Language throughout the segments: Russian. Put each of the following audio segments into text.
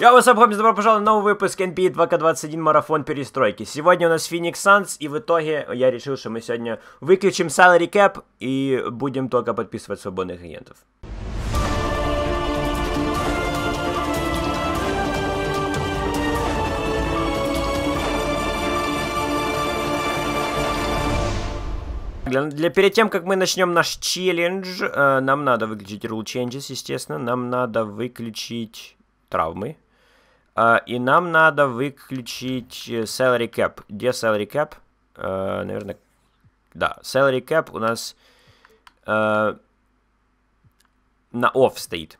Я вас обхомис, добро пожаловать в новый выпуск NBA 2 k 21 марафон перестройки. Сегодня у нас Phoenix Suns, и в итоге я решил, что мы сегодня выключим salary cap и будем только подписывать свободных агентов. Для, для перед тем, как мы начнем наш челлендж, э, нам надо выключить rule changes, естественно, нам надо выключить травмы. А, и нам надо выключить э, salary cap. Где salary cap? Э, Наверное, да, salary cap у нас э, на off стоит.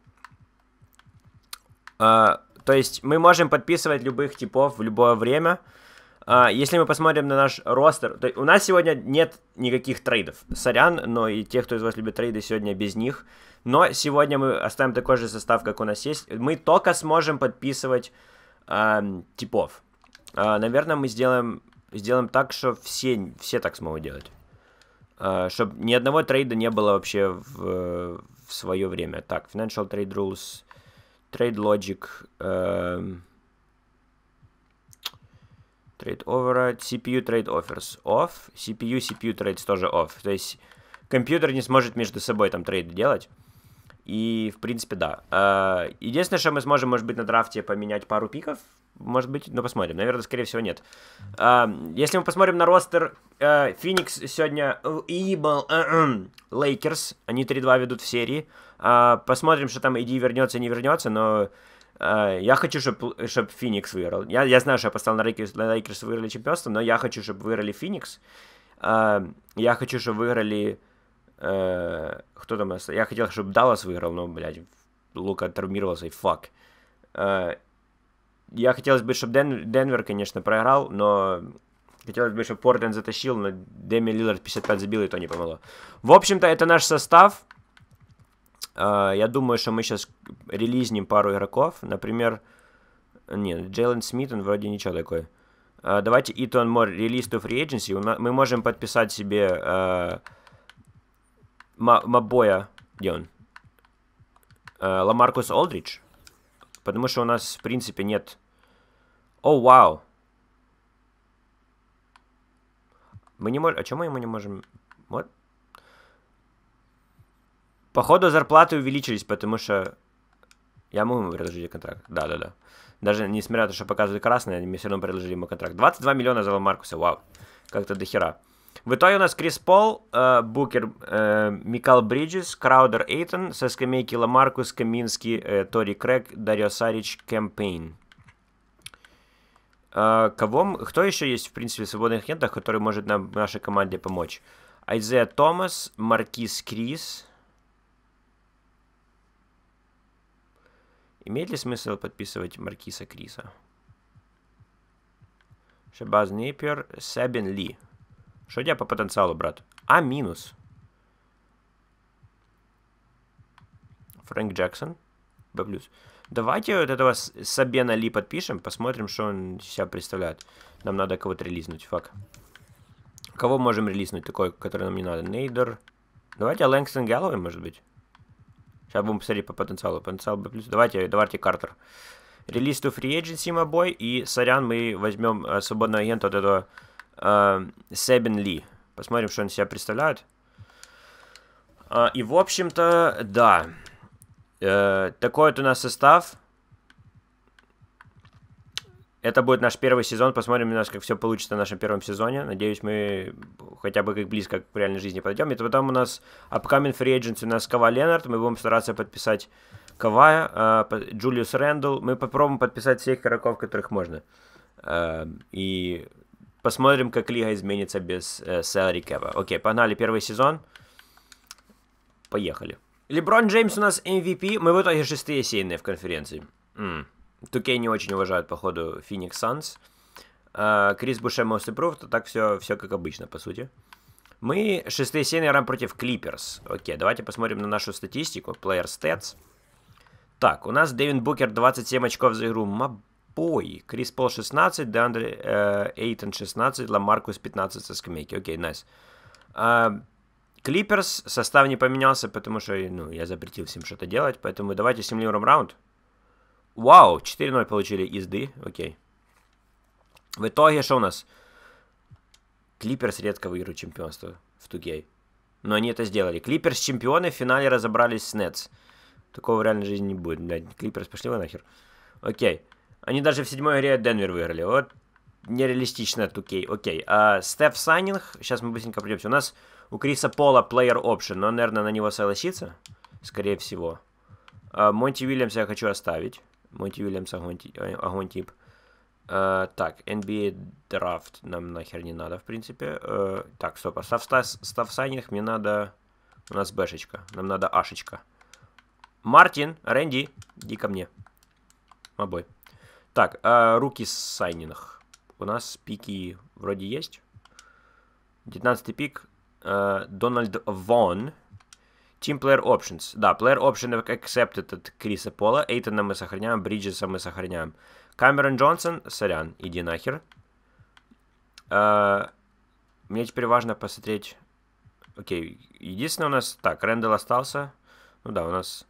А, то есть мы можем подписывать любых типов в любое время. А, если мы посмотрим на наш ростер, то у нас сегодня нет никаких трейдов. Сорян, но и те, кто из вас любит трейды, сегодня без них. Но сегодня мы оставим такой же состав, как у нас есть. Мы только сможем подписывать э, типов. Э, наверное, мы сделаем, сделаем так, что все, все так смогут делать. Э, а, чтобы ни одного трейда не было вообще в, в свое время. Так, Financial Trade Rules, Trade Logic... Э, Trade over, CPU trade offers off, CPU, CPU trades тоже off. То есть компьютер не сможет между собой там трейды делать. И, в принципе, да. А, единственное, что мы сможем, может быть, на драфте поменять пару пиков, может быть, но ну, посмотрим. Наверное, скорее всего, нет. А, если мы посмотрим на ростер, Феникс э, сегодня ебал э, Лейкерс, э, эм, они 3-2 ведут в серии. А, посмотрим, что там Иди вернется, не вернется, но Э, я хочу, чтобы щоб выиграл. Я я знаю, что я поставил на Лейкерс, на Лейкерс виграли чемпіонство, але я хочу, чтобы выиграли Фінікс. Эм, я хочу, чтобы выиграли. Э, кто там? Я хотел, чтобы Даллас выиграл, но, блядь, Лука травмировался, и фак. Э, я хотелось бы, чтобы Ден... Денвер, конечно, проиграл, но хотелось бы, чтобы Портленд затащил, но Деми Лилард 55 забил, и то не помогло. В общем-то, это наш состав. Я думаю, что мы сейчас релизнем пару игроков. Например, нет, Джейлен Смит, он вроде ничего такой. Uh, давайте Итон Мор, релиз to free agency. Мы можем подписать себе uh, Мабоя, где он? А, Ламаркус Олдридж. Потому что у нас, в принципе, нет... О, oh, вау! Wow. Мы не можем... А чем мы ему не можем... Вот. Походу, зарплаты увеличились, потому что я ему им контракт. Да, да, да. Даже несмотря на то, что показывали красные, они мне все равно предложили ему контракт. 22 миллиона за Маркуса, вау. Как-то до хера. В итоге у нас Крис Пол, э, Букер, э, Микал Бриджес, Краудер Эйтон, со скамейки Ламаркус, Каминский, э, Тори Крэг, Дарио Сарич, Кэмпейн. Э, кого, кто еще есть, в принципе, в свободных агентах, который может нам, нашей команде помочь? Айзея Томас, Маркиз Крис, Имеет ли смысл подписывать Маркиса Криса? Шабаз Нейпер, Сабин Ли. Что у тебя по потенциалу, брат? А минус. Фрэнк Джексон. Б плюс. Давайте вот этого Сабена Ли подпишем, посмотрим, что он себя представляет. Нам надо кого-то релизнуть, фак. Кого можем релизнуть такой, который нам не надо? Нейдер. Давайте Лэнгстон Гэллоуэй, может быть. Сейчас будем посмотреть по потенциалу. Потенциал B+. Давайте, давайте Картер. Релиз to Free Agency Мобой. И, сорян, мы возьмем э, свободного агента вот этого э, Себин Ли. Посмотрим, что он себя представляет. Э, а, и, в общем-то, да. Э, такой вот у нас состав. Это будет наш первый сезон. Посмотрим у нас, как все получится в нашем первом сезоне. Надеюсь, мы хотя бы как близко к реальной жизни подойдем. И потом у нас upcoming free agents у нас Кава Ленард. Мы будем стараться подписать Кава, а, Джулиус рэндл, Мы попробуем подписать всех игроков, которых можно. А, и посмотрим, как лига изменится без э, salary cap. Окей, погнали первый сезон. Поехали. Леброн Джеймс у нас MVP. Мы в итоге шестые сильные в конференции. М. Тукей не очень уважают, походу, Phoenix Suns. А, Крис Буше Most Improved, а так все, все как обычно, по сути. Мы 6-7 играем против Клиперс. Окей, давайте посмотрим на нашу статистику. Player Stats. Так, у нас Дэвин Букер 27 очков за игру. Мабой. Крис Пол 16, Деандре э, Эйтон 16, Ламаркус 15 со скамейки. Окей, найс. Клиперс а, состав не поменялся, потому что ну, я запретил всем что-то делать, поэтому давайте симулируем раунд. Вау, 4-0 получили езды, окей. В итоге что у нас? Клиперс редко выигрывает чемпионство в 2 Но они это сделали. Клиперс чемпионы в финале разобрались с Нетс. Такого в реальной жизни не будет. Блядь, Клиперс, пошли вы нахер. Окей. Они даже в седьмой игре Денвер выиграли. Вот нереалистично тукей, Окей. А, Стеф Сайнинг. Сейчас мы быстренько придемся. У нас у Криса Пола плеер option. Но, наверное, на него согласится. Скорее всего. А, Монти Уильямса я хочу оставить. Монти Уильямс Агонтип. Uh, так, NBA а драфт нам нахер не надо, в принципе. Uh, так, стоп, а ставсайнинг мне надо... У нас бэшечка, нам надо ашечка. Мартин, Рэнди, иди ко мне. Мобой. Так, uh, руки сайнинг. У нас пики вроде есть. 19 пик. Дональд Вон. Team Player Options. Да, Player Option Accepted от Криса Пола. Эйтона мы сохраняем, Бриджеса мы сохраняем. Камерон Джонсон, сорян, иди нахер. Uh, мне теперь важно посмотреть... Окей, okay. единственное у нас... Так, Рэндалл остался. Ну да, у нас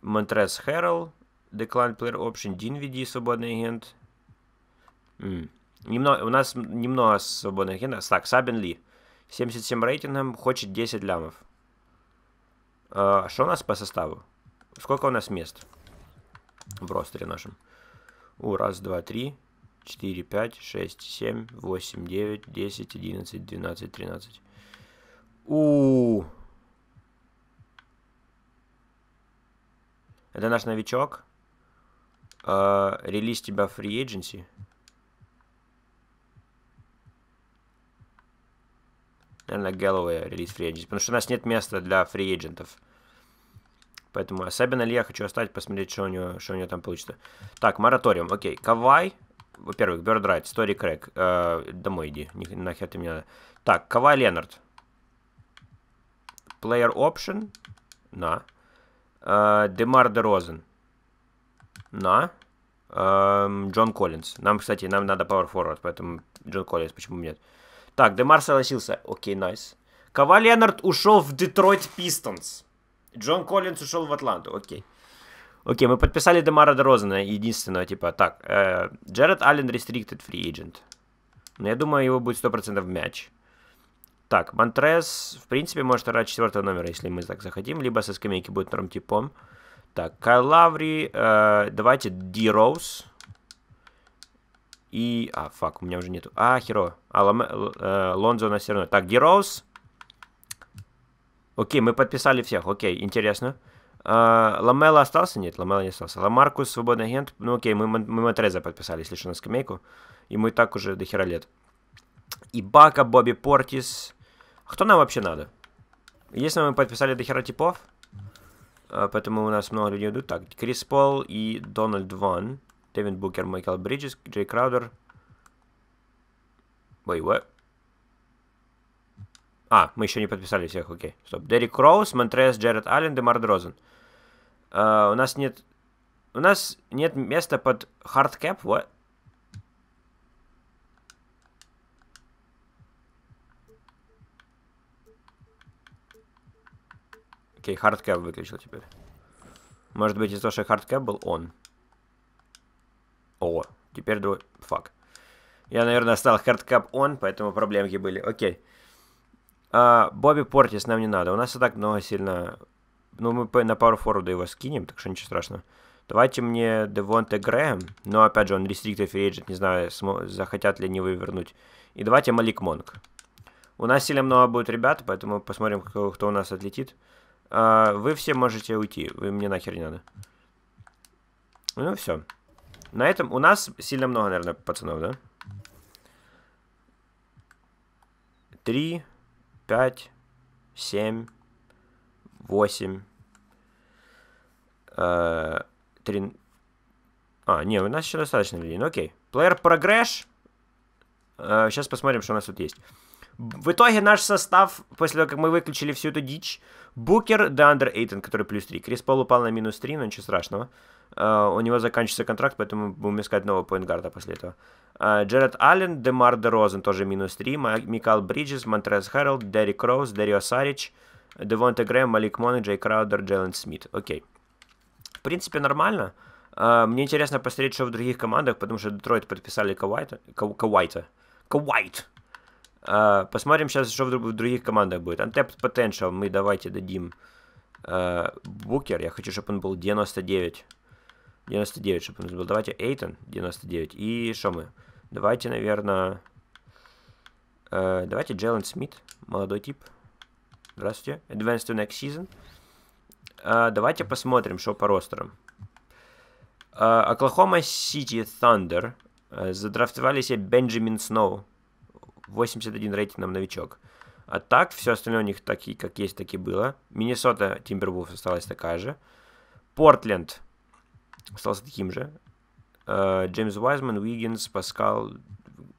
Монтрес Хэрролл, Decline Player Option, Динвиди, свободный агент. Mm. Немного, у нас немного свободных агентов. Так, Сабин Ли. 77 рейтингом, хочет 10 лямов. А, что у нас по составу? Сколько у нас мест в ростере нашем? У, раз, два, три, четыре, пять, шесть, семь, восемь, девять, десять, одиннадцать, двенадцать, тринадцать. У, это наш новичок. А, релиз тебя в free agency. наверное, Гэллоуэя релиз фриэджент, потому что у нас нет места для фриэджентов. Поэтому особенно ли я хочу оставить, посмотреть, что у него, что у него там получится. Так, мораториум, окей. Кавай, во-первых, Bird Right, Story Crack, э, домой иди, нахер ты меня. Так, Кавай Ленард. Player Option, на. Демар Де Розен, на. Эм, Джон Коллинз. Нам, кстати, нам надо Power Forward, поэтому Джон Коллинз, почему нет? Э, так, Демар согласился. Окей, найс. Кава Леонард ушел в Детройт Пистонс. Джон Коллинс ушел в Атланту. Окей. Окей, мы подписали Демара Дерозана, единственного, типа, так, э, Джеред Аллен Restricted Free Agent. Но ну, я думаю, его будет 100% мяч. Так, Монтрес, в принципе, может играть четвертого номера, если мы так захотим, либо со скамейки будет норм типом. Так, Кайл Лаври, э, давайте Ди Роуз и... А, фак, у меня уже нету. А, Херо. А, Ломе... Э, Лонзо у нас все равно. Так, Героус. Окей, мы подписали всех. Окей, интересно. Э, а, Ламела остался? Нет, Ламела не остался. Ламаркус, свободный агент. Ну окей, мы, мы Матреза подписали, если что, на скамейку. Ему и так уже до хера лет. И Бака, Бобби Портис. Кто нам вообще надо? Если мы подписали до хера типов, а, поэтому у нас много людей идут. Так, Крис Пол и Дональд Ван. Девин Букер, Майкл Бриджес, Джей Краудер. Wait, what? А, мы еще не подписали всех, окей. Стоп. Дерек Кроуз, Монтрес, Джеред Аллен, Демар Дрозен. Uh, у нас нет... У нас нет места под хардкэп, вот. Окей, хардкэп выключил теперь. Может быть из-за того, что хардкэп был он. О, теперь двое... Фак. Я, наверное, стал хардкап он, поэтому проблемки были. Окей. А, Бобби Портис нам не надо. У нас и так много сильно... Ну, мы на пару форварда его скинем, так что ничего страшного. Давайте мне Девонте Грэм. Но, опять же, он restricted free agent. Не знаю, захотят ли они его вернуть. И давайте Малик Монг. У нас сильно много будет ребят, поэтому посмотрим, кто, кто у нас отлетит. А, вы все можете уйти. Вы мне нахер не надо. Ну, все. На этом у нас сильно много, наверное, пацанов, да? Три, пять, семь, восемь, э, три... А, не, у нас еще достаточно людей, ну окей. Плеер прогресс. Сейчас посмотрим, что у нас тут есть. В итоге наш состав, после того, как мы выключили всю эту дичь, Букер, Деандер Эйтон, который плюс 3. Крис Пол упал на минус 3, но ничего страшного. Э, у него заканчивается контракт, поэтому будем искать нового поинтгарда после этого. Uh, э, Джеред Аллен, Демар Де Розен тоже минус 3, Микал Бриджес, Монтрес Хэрролд, Дерри Кроуз, Деррио Сарич, Девонте Грэм, Малик Мони, Джей Краудер, Джейлен Смит. Окей. В принципе, нормально. Э, мне интересно посмотреть, что в других командах, потому что Детройт подписали Кавайта. Кавайта. Кавайт. Посмотрим сейчас, что в других командах будет. Untapped Potential мы давайте дадим Букер. Я хочу, чтобы он был 99. 99, чтобы у нас был. Давайте Эйтон 99. И что мы? Давайте, наверное... Э, давайте Джейлен Смит, молодой тип. Здравствуйте. Advanced to next season. Э, давайте посмотрим, что по ростерам. Оклахома э, Сити Thunder э, задрафтовали себе Бенджамин Сноу. 81 рейтингом новичок. А так, все остальное у них такие, как есть, так и было. Миннесота Тимбервулф осталась такая же. Портленд остался таким же. Э, Джеймс Уайзман, Уиггинс, Паскал.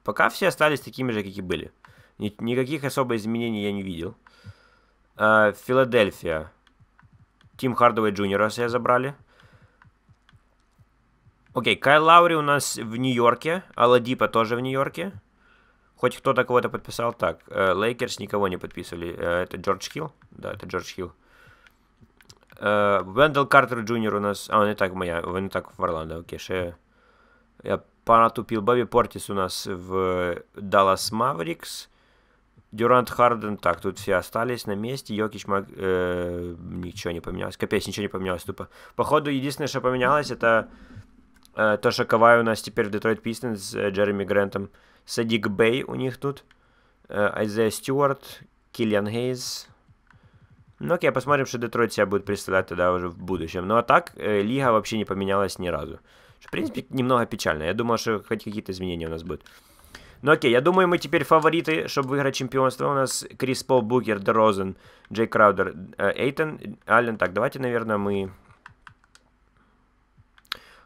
Пока все остались такими же, какие были. Никаких особо изменений я не видел. Э, Филадельфия. Тим Хардовой Джуниора себе забрали. Окей, Кайл Лаури у нас в Нью-Йорке. Аладипа тоже в Нью-Йорке. Хоть кто-то кого-то подписал. Так, э, Лейкерс никого не подписывали. Это Джордж Хилл? Да, это Джордж Хилл. Э, Вендел Картер Джуниор у нас. А, він і так моя, Майамі, він так в Орландо, окей. Ще я понатупив. Бобі Портіс у нас в Даллас Маверікс. Дюрант Харден, так, тут все остались на месте. Йокич, Мак... э, ничего не поменялось. Капец, ничего не поменялось тупо. Походу, единственное, что поменялось, это э, то, что Кавай у нас теперь в Детройт Пистонс с э, Джереми Грантом. Садик Бэй у них тут. Э, Айзея Стюарт, Киллиан Хейз, ну окей, посмотрим, что Детройт себя будет представлять тогда уже в будущем. Ну а так, э, лига вообще не поменялась ни разу. в принципе, немного печально. Я думал, что хоть какие-то изменения у нас будут. Ну окей, я думаю, мы теперь фавориты, чтобы выиграть чемпионство. У нас Крис Пол, Букер, Дерозен, Джей Краудер, э, Эйтон, Аллен. Так, давайте, наверное, мы...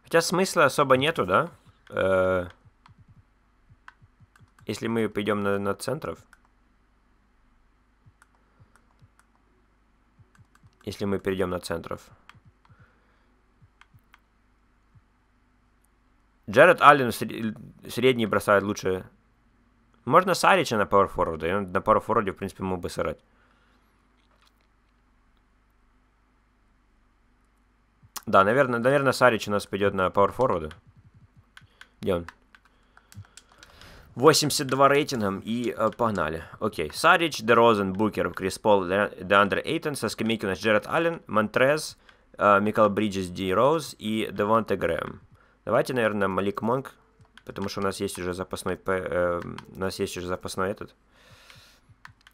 Хотя смысла особо нету, да? Э -э если мы пойдем на, на центров. если мы перейдем на центров. Джаред Аллен средний бросает лучше. Можно Сарича на Power Forward, и он на Power Forward, в принципе, мог бы сыграть. Да, наверное, наверное, Сарич у нас пойдет на Power Forward. Где он? 82 рейтингом и э, погнали. Окей. Сарич, Дерозен, Букер, Крис Пол, Деандре Эйтон, со скамейки у нас Джеред Аллен, Монтрез, э, Микал Бриджес, Ди Роуз и Девонте Грэм. Давайте, наверное, Малик Монк, потому что у нас есть уже запасной... Э, у нас есть уже запасной этот.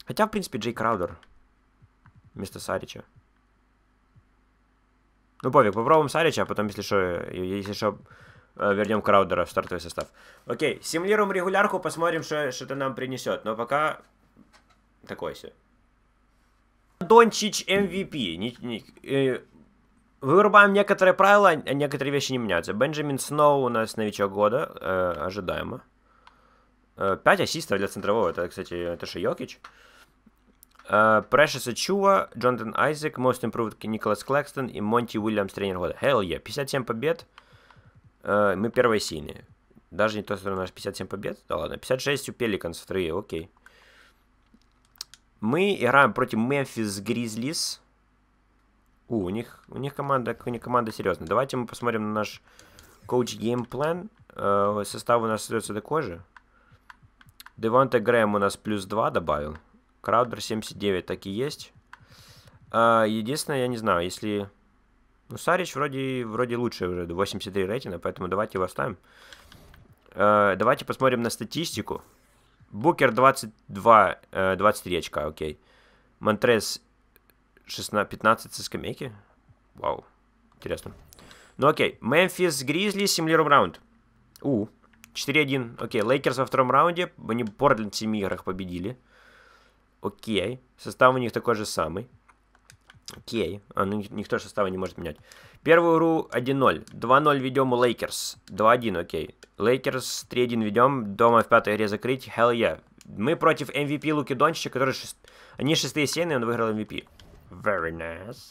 Хотя, в принципе, Джей Краудер вместо Сарича. Ну, пофиг, попробуем Сарича, а потом, если что, если что, Э, вернем Краудера в стартовый состав. Окей, симулируем регулярку, посмотрим, что, что это нам принесет. Но пока такой все. Дончич MVP. Не, не, э, вырубаем некоторые правила, а некоторые вещи не меняются. Бенджамин Сноу у нас новичок года, э, ожидаемо. Э, 5 ассистов для центрового, это, кстати, это же Йокич. Э, Прэшес Джонатан Айзек, Most Improved Николас Клэкстон и Монти Уильямс тренер года. Hell yeah, 57 побед. Э, мы первые синие. Даже не то, что у нас 57 побед. Да ладно, 56 у Пеликанс вторые, окей. Мы играем против Мемфис Гризлис. У, у них, у них команда, у них команда серьезная. Давайте мы посмотрим на наш коуч геймплан. Э, состав у нас остается такой же. Деванте Грэм у нас плюс 2 добавил. Краудер 79 так и есть. Э, единственное, я не знаю, если ну, Сарич вроде, вроде лучше уже, 83 рейтинга, поэтому давайте его оставим. Э, давайте посмотрим на статистику. Букер 22, э, 23 очка, окей. Монтрес 16, 15 со скамейки. Вау, интересно. Ну окей, Мемфис Гризли, симулируем раунд. У, 4-1, окей, Лейкерс во втором раунде, они Портленд в 7 играх победили. Окей, состав у них такой же самый. Кей. А, ну, никто состава не может менять. Первую ру 1-0. 2-0 ведем у Лейкерс. 2-1, окей. Лейкерс 3-1 ведем. Дома в пятой игре закрыть. Hell yeah. Мы против MVP Луки Дончича, который... Шест... Они шестые сильные, он выиграл MVP. Very nice.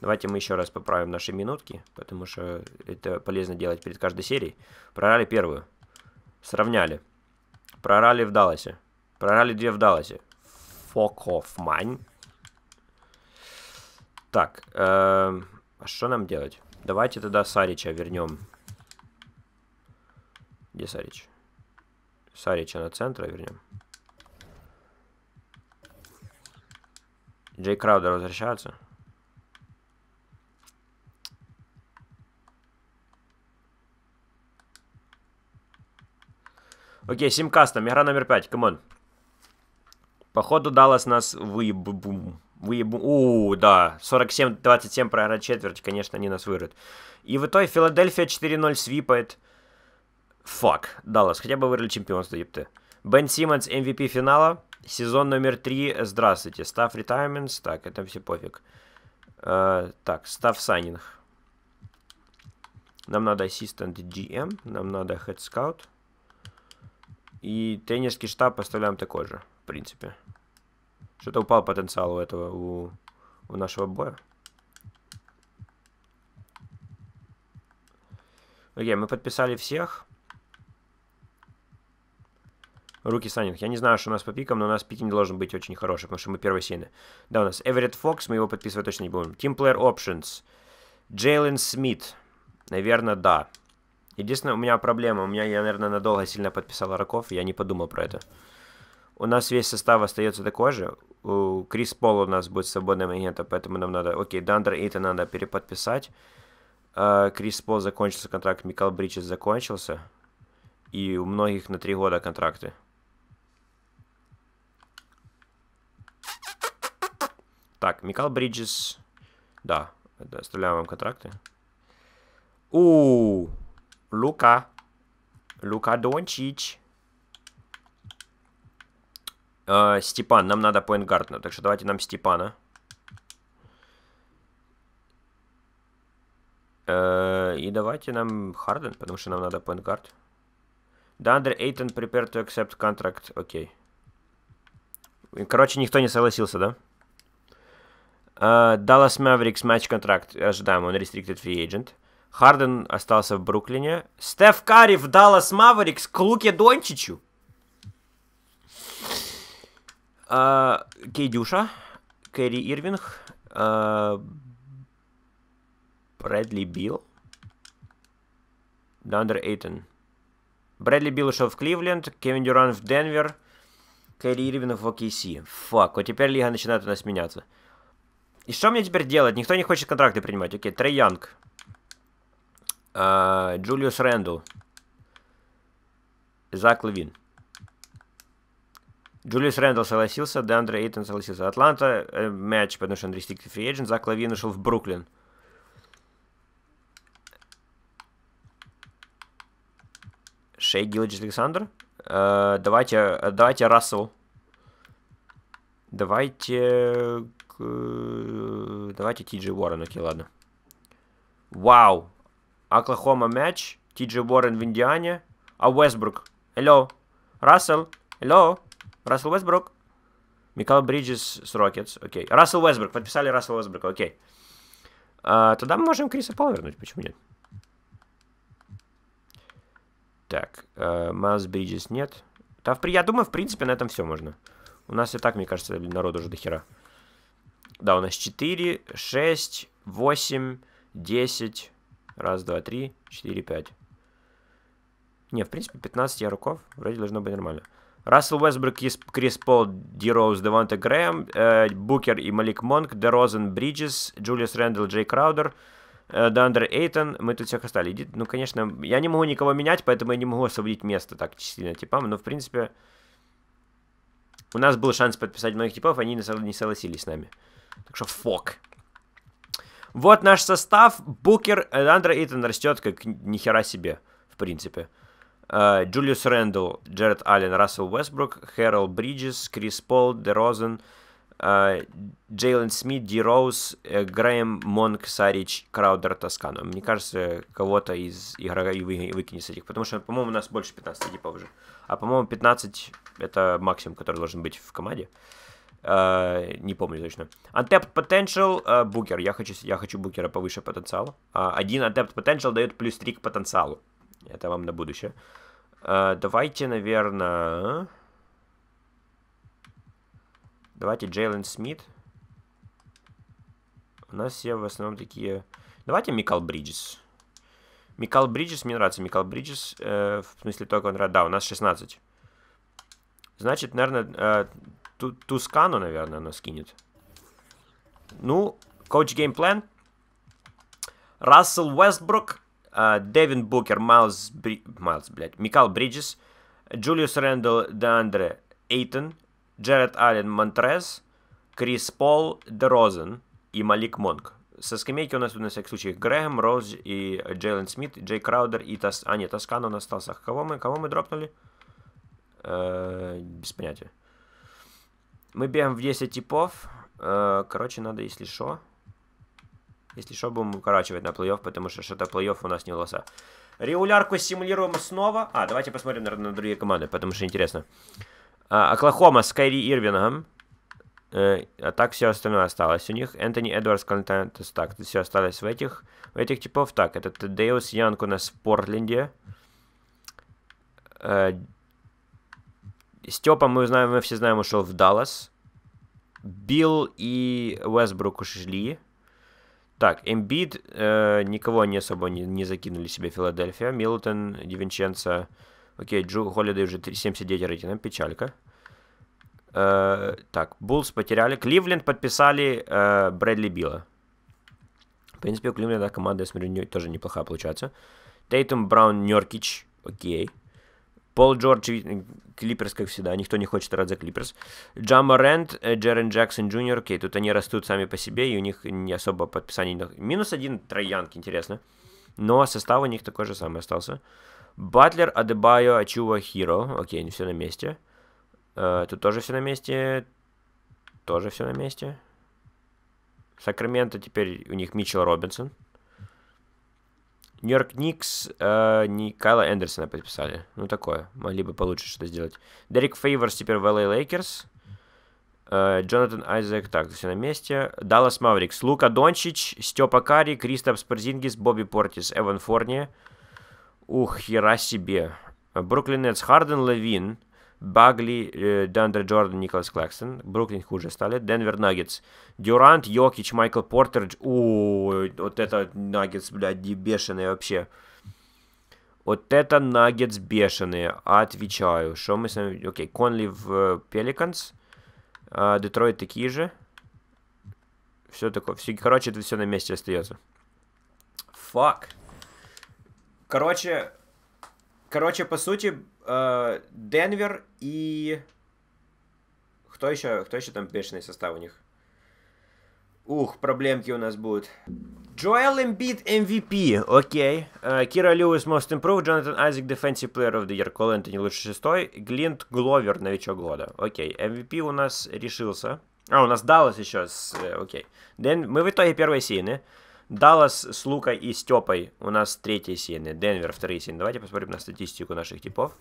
Давайте мы еще раз поправим наши минутки, потому что это полезно делать перед каждой серией. Прорали первую. Сравняли. Прорали в Далласе. Прорали две в Далласе. Fuck off, man. Так, эм, а что нам делать? Давайте тогда Сарича вернем. Где Сарич? Сарича на центра вернем. Джей Краудер возвращается. Окей, симкастом, игра номер 5, камон. Походу Даллас нас выебум. Уебу... У, да, 47-27 проиграть четверть, конечно, они нас вырвут. И в итоге Филадельфия 4-0 свипает. Фак, Даллас, хотя бы выиграли чемпионство, ебты. Бен Симмонс, MVP эм финала, сезон номер 3, здравствуйте. Став ретайментс, так, это все пофиг. Э, так, став сайнинг. Нам надо ассистент GM, нам надо хедскаут И тренерский штаб оставляем такой же, в принципе. Что-то упал потенциал у этого, у, у нашего боя. Окей, мы подписали всех. Руки Санинг. Я не знаю, что у нас по пикам, но у нас пикинг должен быть очень хороший, потому что мы первые сильны. Да, у нас Эверетт Фокс, мы его подписывать точно не будем. Team Player Options. Джейлен Смит. Наверное, да. Единственное, у меня проблема. У меня, я, наверное, надолго сильно подписал игроков, я не подумал про это. У нас весь состав остается такой же у Крис Пол у нас будет свободным агентом, поэтому нам надо... Окей, Дандра это надо переподписать. А, Крис Пол закончился контракт, Микал Бриджес закончился. И у многих на три года контракты. Так, Микал Бриджес... Да, оставляем вам контракты. -у Лука. Лука Дончич. Э, Степан, нам надо поинтгардна, ну, так что давайте нам Степана. Э, и давайте нам Харден, потому что нам надо поинтгард. Дандер Эйтон prepare to accept contract. Окей. Okay. Короче, никто не согласился, да? Даллас э, Маврикс Mavericks матч контракт. Ожидаем, он restricted free agent. Харден остался в Бруклине. Стеф Карри в Даллас Маврикс, к Луке Дончичу. А, Кей Кэрри Ирвинг, а, Брэдли Билл, Дандер Эйтон. Брэдли Билл ушел в Кливленд, Кевин Дюран в Денвер, Кэрри Ирвинг в ОКС. Фак, вот теперь лига начинает у нас меняться. И что мне теперь делать? Никто не хочет контракты принимать. Окей, Трей Янг. А, Джулиус Рэндл. Зак Левин. Джулиус Рэндалл согласился, Деандре Эйтон согласился. Атланта, матч э, мяч, потому что он restricted free agent, Зак Лавин ушел в Бруклин. Шей Гилджи Александр. Э, давайте, э, давайте Рассел. Давайте... Э, давайте Ти Джи Уоррен, окей, ладно. Вау! Оклахома матч, Ти Джи Уоррен в Индиане, а Уэсбрук. Hello. Рассел. Hello. Рассел Уэсбрук. Микал Бриджес с Рокетс. Окей. Рассел Уэсбрук. Подписали Рассел Уэсбрука. Окей. А, тогда мы можем Криса Пола вернуть. Почему нет? Так. Э, Мас Бриджес нет. Да, я думаю, в принципе, на этом все можно. У нас и так, мне кажется, народу уже до хера. Да, у нас 4, 6, 8, 10. Раз, два, три, четыре, пять. Не, в принципе, 15 яруков. Вроде должно быть нормально. Рассел Уэсберг, Крис Пол, Ди Роуз, Девонта Грэм, э, Букер и Малик Монк, Де Розен Бриджес, Джулиус Рэндалл, Джей Краудер, э, Дандер Эйтон. Мы тут всех остались. Ну, конечно, я не могу никого менять, поэтому я не могу освободить место так сильно типам, но, в принципе, у нас был шанс подписать многих типов, они не согласились с нами. Так что фок. Вот наш состав. Букер, э, Дандер Эйтон растет как нихера себе, в принципе. Э, Джулиус Рэндалл, Джеред Аллен, Рассел Уэсбрук, Хэрол Бриджес, Крис Пол, Де Розен, э, Джейлен Смит, Ди Роуз, э, Грэм Монк, Сарич, Краудер, Тоскано. Мне кажется, кого-то из игроков и выкинет с этих, потому что, по-моему, у нас больше 15 типов уже. А, по-моему, 15 это максимум, который должен быть в команде. Uh, не помню точно. Untapped Potential, uh, Букер. Я хочу, я хочу Букера повыше потенциала. Uh, один Untapped Potential дает плюс 3 к потенциалу. Это вам на будущее. Uh, Э, давайте, наверное... Давайте Джейлен Смит. У нас все в основном такие... Давайте Микал Бриджес. Микал Бриджес, мне нравится Микал Бриджес. Э, в смысле, только он... Да, у нас 16. Значит, наверное, э, ту, Тускану, наверное, она скинет. Ну, коуч геймплан. Рассел Уэстбрук. А, Дэвин Букер, Майлз, Бри... Майлз, блядь, Микал Бриджес, Джулиус Рэндалл, Деандре Эйтон, Джаред Аллен Монтрес, Крис Пол, Дерозен и Малик Монг. Со скамейки у нас тут на всякий случай Грэхэм, Роуз и Джейлен Смит, Джей Краудер и Тас... А, нет, Тоскан у нас остался. Кого мы, кого мы дропнули? Э, без понятия. Мы бегаем в 10 типов. Э, короче, надо, если что, если что, будем укорачивать на плей-офф, потому что что-то плей-офф у нас не лоса. Регулярку симулируем снова. А, давайте посмотрим, наверное, на другие команды, потому что интересно. А, Оклахома с Кайри Ирвингом. Э, а так все остальное осталось у них. Энтони Эдвардс, Контент, так, все осталось в этих, в этих типов. Так, это Тедеус Янг у нас в Портленде. Э, Степа, мы знаем, мы все знаем, ушел в Даллас. Билл и Уэсбрук ушли. Так, Эмбид, э, никого они особо не, не закинули себе Филадельфия. Милтон, Дивинченца. Окей, Джу Холлидей уже 79 рейтинга, печалька. Э, так, Буллс потеряли. Кливленд подписали э, Брэдли Билла. В принципе, у Кливленда команда, я смотрю, не, тоже неплохая получается. Тейтум, Браун, Неркич. Окей. Okay. Пол Джордж, э, Клиперс, как всегда, никто не хочет играть за Клиперс. Джамма Рент, э, Джерен Джексон Джуниор, окей, тут они растут сами по себе, и у них не особо подписаний. Минус один Троянг, интересно. Но состав у них такой же самый остался. Батлер, Адебайо, Ачува, Хиро. Окей, все на месте. Э, тут тоже все на месте. Тоже все на месте. Сакраменто теперь у них Митчелл Робинсон. Нью-Йорк Никс э, Никайла Эндерсона подписали. Ну, такое. Могли бы получше что-то сделать. Дерек Фейворс теперь в LA а Лейкерс. Э, Джонатан Айзек, так, все на месте. Даллас Маврикс. Лука Дончич, Степа Кари, Кристопс Порзингис, Бобби Портис, Эван Форни. Ух, хера себе. Бруклин Нетс, Харден Левин. Багли, э, Дандре Джордан, Николас Клэксон. Бруклин хуже стали. Денвер Наггетс. Дюрант, Йокич, Майкл Портер. О, вот это Наггетс, блядь, бешеные вообще. Вот это Наггетс бешеные. Отвечаю. Что мы с вами... Окей, Конли в э, Пеликанс. А Детройт такие же. Все такое. Все, короче, это все на месте остается. Фак. Короче, короче, по сути, Э, Денвер и... Кто еще? Кто еще там бешеный состав у них? Ух, проблемки у нас будут. Джоэл Эмбит MVP, эм окей. Э, Кира Льюис Most Improved, Джонатан Айзек Defensive Player of the Year, Кол Энтони лучший шестой, Глинт Гловер новичок года. Окей, okay. Эм MVP у нас решился. А, у нас Даллас еще с... Э, окей. Okay. Ден... Мы в итоге первые сильные. Даллас с Лукой и Степой у нас третьи сильные. Денвер вторые сильные. Давайте посмотрим на статистику наших типов.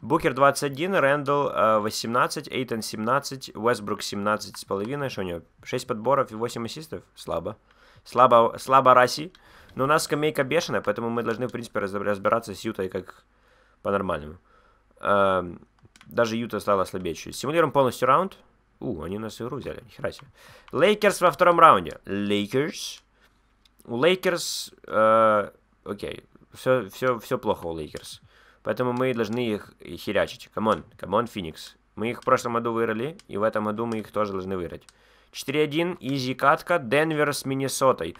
Букер 21, Рэндалл 18, э, Эйтон 17, Уэсбрук 17 с половиной. Что у него? 6 подборов и 8 ассистов? Слабо. Слабо, слабо Раси. Но у нас скамейка бешеная, поэтому мы должны, в принципе, разбираться с Ютой как по-нормальному. Эм, даже Юта стала слабее чуть. Симулируем полностью раунд. У, они у нас игру взяли, нихера себе. Лейкерс во втором раунде. Лейкерс. У Лейкерс... Э, окей, все, все, все плохо у Лейкерс. Э, Поэтому мы должны их херячить. Камон, камон, Феникс. Мы их в прошлом году выиграли, и в этом году мы их тоже должны выиграть. 4-1, изи катка, Денвер с Миннесотой.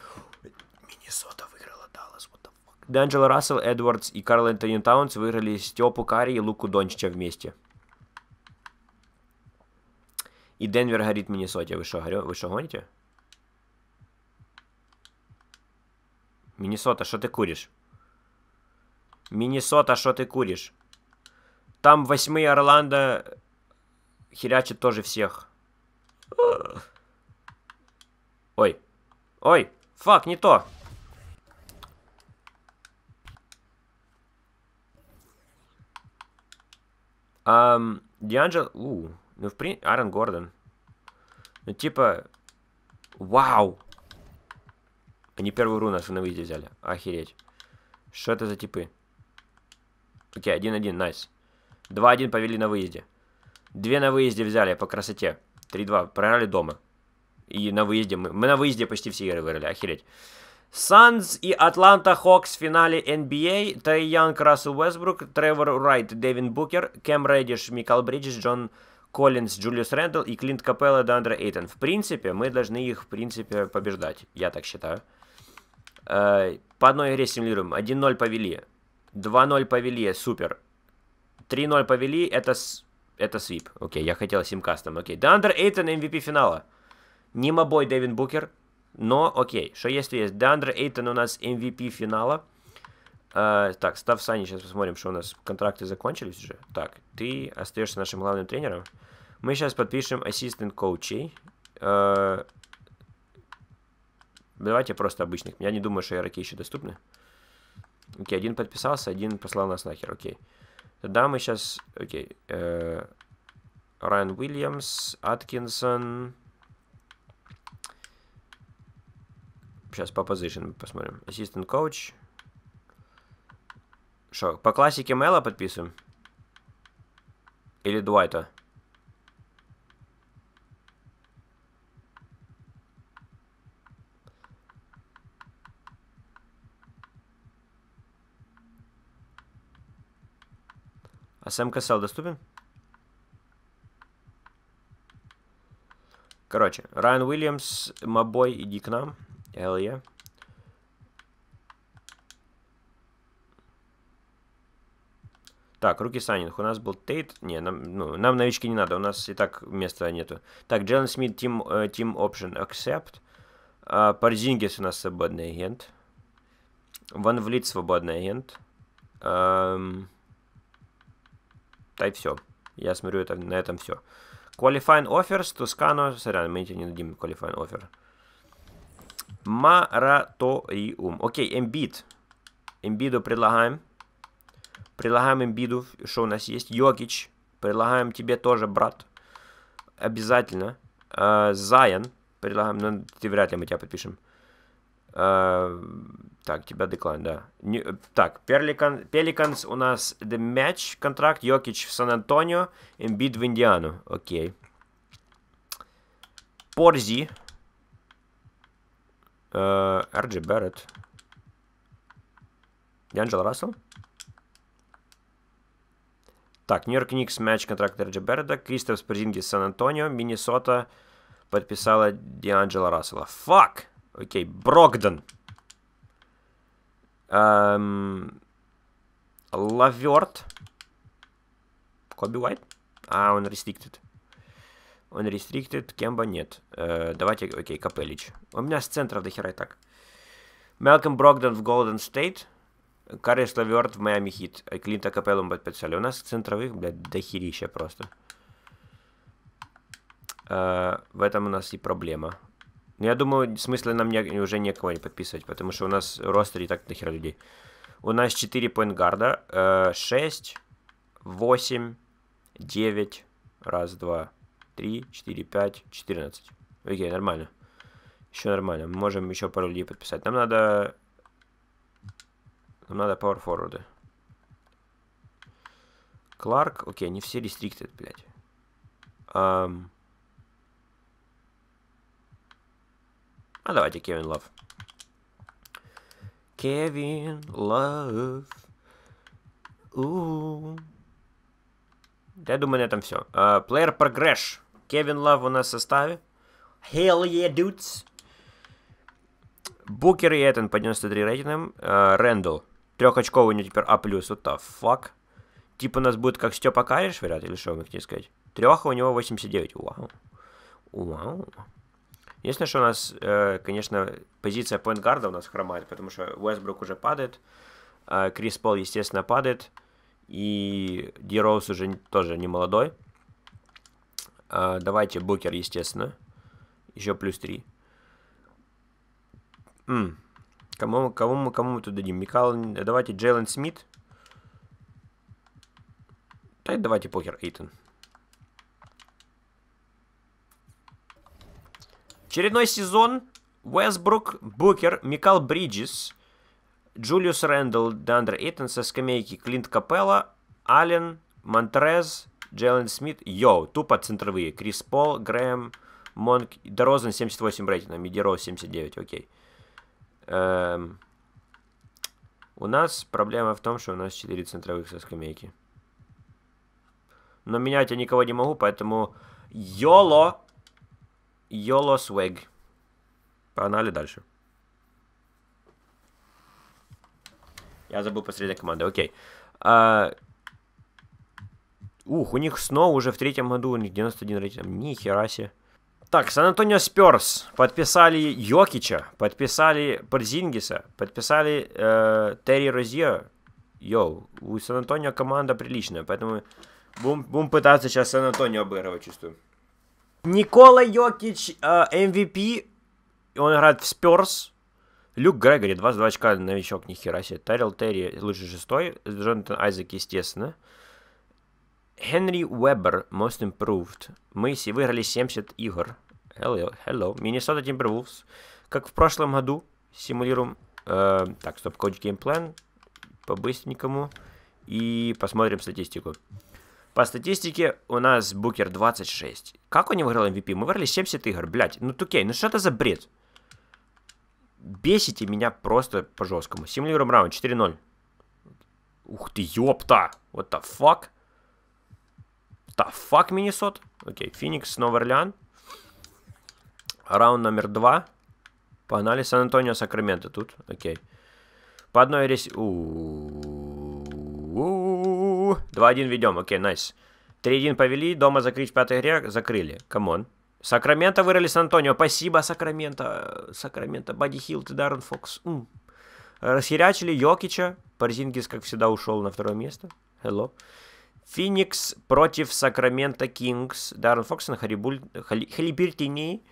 Миннесота выиграла Даллас, what the fuck. Д'Анджело Рассел, Эдвардс и Карл Энтони Таунс выиграли Степу Карри и Луку Дончича вместе. И Денвер горит Миннесоте. Вы что, горё... Вы что гоните? Миннесота, что ты куришь? Миннесота, что ты куришь? Там восьмые Орландо херячат тоже всех. Ой. Ой, фак, не то. Um, Дианджел... У, ну, в принципе... Аарон Гордон. Ну, типа... Вау! Они первую руну остановите взяли. Охереть. Что это за типы? Окей, 1-1, найс. 2-1 повели на выезде. Две на выезде взяли по красоте. 3-2, проиграли дома. И на выезде, мы, мы на выезде почти все игры выиграли, охереть. Санс и Атланта Хокс в финале NBA. Трей Янг, Рассел Уэсбрук, Тревор Райт, Дэвин Букер, Кэм Рэдиш, Микал Бриджис, Джон Коллинс, Джулиус Рэндалл и Клинт Капелла, Дандра Эйтон. В принципе, мы должны их, в принципе, побеждать. Я так считаю. Э, по одной игре симулируем. 1-0 повели. 2-0 повели, супер. 3-0 повели, это, с... это свип. Окей, я хотел симкастом, окей. дандер Эйтон MVP финала. Не мобой Дэвин Букер, но окей. Что если есть? дандер Эйтон у нас MVP эм финала. Uh, так, Став Сани, сейчас посмотрим, что у нас контракты закончились уже. Так, ты остаешься нашим главным тренером. Мы сейчас подпишем ассистент коучей. Uh, давайте просто обычных. Я не думаю, что игроки еще доступны. Uh, Окей, okay, один подписался, один послал нас нахер, окей. Okay. Тогда мы сейчас... Окей. Э, Райан Уильямс, Аткинсон... Сейчас по позициям посмотрим. Ассистент коуч. Что, по классике Мэла подписываем? Или Дуайта? А Сэм Кассел доступен? Короче, Райан Уильямс, Мобой, иди к нам. Элья. Так, руки Санинг. У нас был Тейт. Не, нам, ну, нам новички не надо. У нас и так места нету. Так, Джелен Смит, Team, uh, team Option Accept. Uh, а, Парзингис у нас свободный агент. Ван Влит свободный агент. Um, да и все. Я смотрю, это, на этом все. Qualifying offers, Тускано. Сорян, мы тебе не дадим qualifying offer. Мараториум. Окей, Эмбит. Эмбиду предлагаем. Предлагаем Эмбиду, что у нас есть. Йогич, Предлагаем тебе тоже, брат. Обязательно. Э, Заян. Предлагаем, но ну, ты вряд ли мы тебя подпишем. Э, так, тебя деклайн, да. Не, так, Пеликан, Пеликанс у нас The Match контракт, Йокич в Сан-Антонио, Эмбит в Индиану. Окей. Порзи. Эрджи Берретт. Д'Анджел Рассел. Так, Нью-Йорк Никс, матч контракт Эрджи Берретта, Кристоф Спринги, Сан-Антонио, Миннесота подписала Д'Анджела Рассела. Фак! Окей, Брогден, Эм... Лаверт. Коби Уайт. А, он restricted. Он restricted, Кемба нет. Э, давайте, окей, Капелич. У меня с центра до и так. Мелком Брогден в Голден Стейт. Карис Лаверт в Майами Хит. Э, Клинта Капеллум подписали. У нас центровых, блядь, дохерища просто. Э, в этом у нас и проблема. Ну Я думаю, смысла нам не, уже некого не подписывать, потому что у нас ростер и так дохера людей. У нас 4 поинтгарда. 6, 8, 9, раз, два, три, четыре, пять, четырнадцать. Окей, нормально. Еще нормально. Мы можем еще пару людей подписать. Нам надо... Нам надо power forward. Кларк. Окей, не все restricted, блядь. Um, А давайте Кевин Лав. Кевин Лав. Я думаю, на этом все. А, плеер uh, прогресс. Кевин Лав у нас в составе. Hell yeah, dudes. Букер и Эттон по 93 рейтингам. Uh, а, Трехочковый у него теперь А+. What the fuck? Типа у нас будет как Степа Кариш, вряд или что вы хотите сказать? Треха у него 89. Вау. Вау. Единственное, что у нас, э, конечно, позиция поинтгарда у нас хромает, потому что Уэсбрук уже падает, а Крис Пол, естественно, падает, и Ди Роуз уже тоже не молодой. А давайте Букер, естественно. Еще плюс три. М. Кому, кому, мы, кому мы тут дадим? Микал... Давайте Джейлен Смит. Да давайте покер Эйтон. Очередной сезон Уэсбрук, Букер, Микал Бриджис, Джулиус Рэндалл, Дандер Иттон со скамейки, Клинт Капелла, Аллен, Монтрез, Джейлен Смит, Йоу, тупо центровые, Крис Пол, Грэм, Монк, Дорозен 78 рейтинга, Мидеро 79, окей. Эм, у нас проблема в том, что у нас 4 центровых со скамейки. Но менять я никого не могу, поэтому... Йоло! Йоло Свег. Погнали дальше. Я забыл последняя команда, окей. А... Ух, у них снова уже в третьем году, у них 91 рейтинг. Ни хера себе. Так, Сан-Антонио Сперс подписали Йокича, подписали Порзингиса, подписали э, Терри Розье. Йоу, у Сан-Антонио команда приличная, поэтому будем, будем пытаться сейчас Сан-Антонио обыгрывать, чувствую. Никола Йокич, MVP, а, он играет в Спёрс. Люк Грегори, 22 очка, новичок, ни хера себе. Тарил Терри, лучший шестой. Джонатан Айзек, естественно. Хенри Уэббер, Most Improved. Мы выиграли 70 игр. Hello, hello. Minnesota Timberwolves. Как в прошлом году, симулируем... Э, так, стоп, coach game plan. По-быстренькому. И посмотрим статистику. По статистике у нас Букер 26. Как он не выиграл MVP? Мы выиграли 70 игр, блядь. Ну, Тукей, ну что это за бред? Бесите меня просто по-жесткому. Симулируем раунд 4-0. Ух ты, ёпта! What the fuck? Та фак Миннесот? Окей, Феникс, Новый Орлеан. Раунд номер 2. Погнали, Сан-Антонио, Сакраменто тут. Окей. По одной рейсе... Ку-ку. 2-1 ведем, окей, найс. Nice. 3-1 повели, дома закрыть в пятой игре, закрыли. Камон. Сакраменто вырыли Сан-Антонио. Спасибо, Сакраменто. Сакраменто, Бадди хилт и Даррен Фокс. М. Расхерячили Йокича. Парзингис, как всегда, ушел на второе место. Hello. Феникс против Сакраменто Кингс. Даррен Фокс на Харибуль... Хали... Халибертини.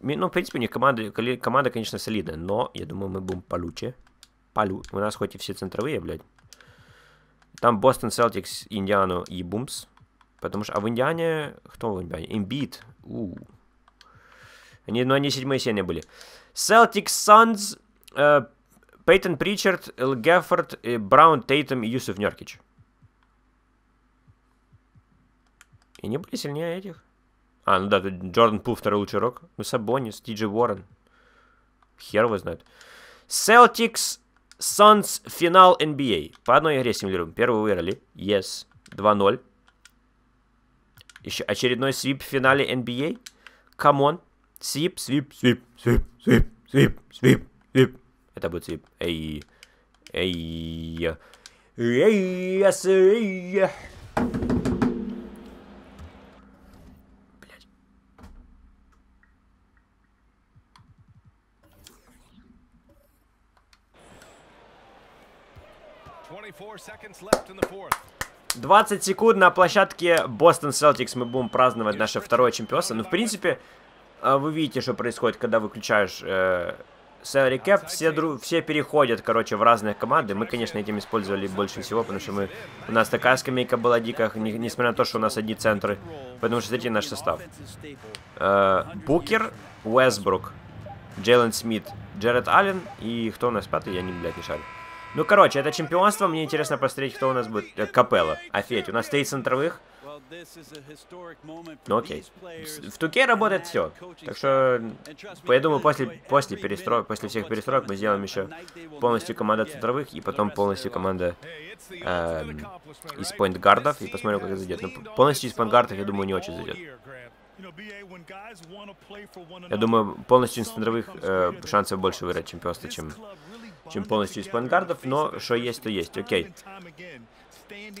Ну, в принципе, у них команда, команда, конечно, солидная, но я думаю, мы будем получше. Полю. У нас хоть и все центровые, блядь. Там Бостон Селтикс Индиану и Бумс. Потому что... А в Индиане... Кто в Индиане? Имбит. У. Они, ну они седьмые сены были. Селтикс Suns, э, Пейтон Причард, Эл Геффорд, Браун Тейтом и Юсуф Неркич. И не были сильнее этих. А, ну да, тут Джордан Пул второй лучший рок. Ну, Сабонис, Ти Джи Уоррен. Хер его знает. Celtics Suns финал NBA. По одной игре симулируем. Первую выиграли. Yes. 2-0. Еще очередной свип в финале NBA. Камон. Свип, свип, свип, свип, свип, свип, свип, свип. Это будет свип. Эй. Эй. Эй. Эй. 20 секунд на площадке Бостон Селтикс мы будем праздновать наше второе чемпионство. Ну, в принципе, э, вы видите, что происходит, когда выключаешь э, salary cap. Все, дру, все переходят, короче, в разные команды. Мы, конечно, этим использовали больше всего, потому что мы, у нас такая скамейка была дикая, не, несмотря на то, что у нас одни центры. потому Поэтому смотрите наш состав. Э, Букер, Уэсбрук, Джейлен Смит, Джеред Аллен и кто у нас пятый, я не, блядь, не шарю. Ну, короче, это чемпионство. Мне интересно посмотреть, кто у нас будет. Э, Капелла. Офеть, у нас три центровых. Ну окей. В Туке работает все. Так что, я думаю, после, после перестроек, после всех перестроек мы сделаем еще полностью команда центровых и потом полностью команда э, из поинтгардов и посмотрим, как это зайдет. Но ну, полностью из поинтгардов, я думаю, не очень зайдет. Я думаю, полностью из центровых э, шансов больше выиграть чемпионство, чем чим повністю із поінгардів, но что есть то есть, Окей.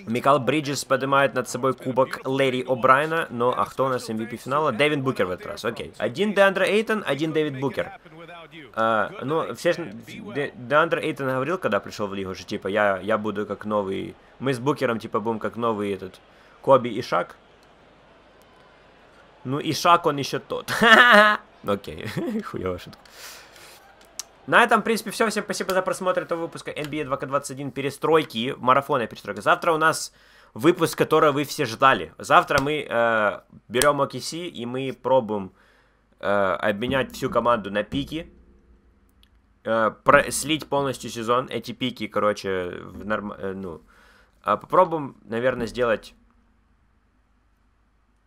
Микал Бриджес поднимает над собой кубок Лэри О'Брайна. но а кто у нас MVP эм финала? Дэвид Букер в этот раз. Окей. Один Деандре Эйтон, один Дэвид Букер. А, ну, все же... Деандре Эйтон говорил, когда пришел в лигу, что типа я, я буду как новый... Мы с Букером типа будем как новый этот... Коби и Шак. Ну, и Шак он еще тот. Окей, хуёвая шутка. На этом, в принципе, все. Всем спасибо за просмотр этого выпуска NBA 2 k 21 перестройки, марафонная Перестройки. Завтра у нас выпуск, который вы все ждали. Завтра мы э, берем OKC и мы пробуем э, обменять всю команду на пики. Э, слить полностью сезон. Эти пики, короче, в норм... э, ну, э, попробуем, наверное, сделать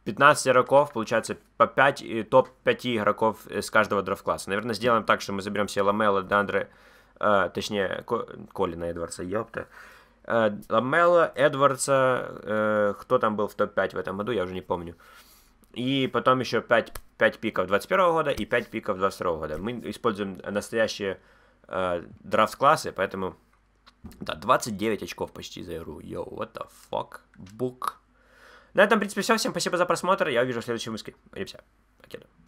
15 игроков, получается, по 5, топ-5 игроков с каждого драфт-класса. Наверное, сделаем так, что мы заберем себе Ламела, Дандре, э, точнее, Ко, Колина Эдвардса, ёпта. Э, Ламела, Эдвардса, э, кто там был в топ-5 в этом году, я уже не помню. И потом еще 5, 5 пиков 21 года и 5 пиков 22 года. Мы используем настоящие э, драфт-классы, поэтому... Да, 29 очков почти за игру. Йоу, what the fuck? Book. На этом, в принципе, все. Всем спасибо за просмотр. Я увижу в следующем выпуске. Увидимся. Покеда.